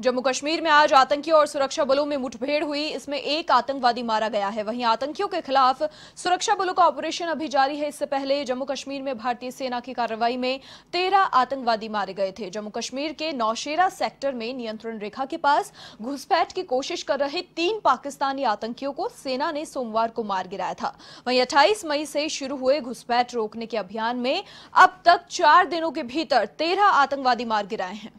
जम्मू कश्मीर में आज आतंकियों और सुरक्षा बलों में मुठभेड़ हुई इसमें एक आतंकवादी मारा गया है वहीं आतंकियों के खिलाफ सुरक्षा बलों का ऑपरेशन अभी जारी है इससे पहले जम्मू कश्मीर में भारतीय सेना की कार्रवाई में तेरह आतंकवादी मारे गए थे जम्मू कश्मीर के नौशेरा सेक्टर में नियंत्रण रेखा के पास घुसपैठ की कोशिश कर रहे तीन पाकिस्तानी आतंकियों को सेना ने सोमवार को मार गिराया था वहीं अट्ठाईस मई से शुरू हुए घुसपैठ रोकने के अभियान में अब तक चार दिनों के भीतर तेरह आतंकवादी मार गिराए हैं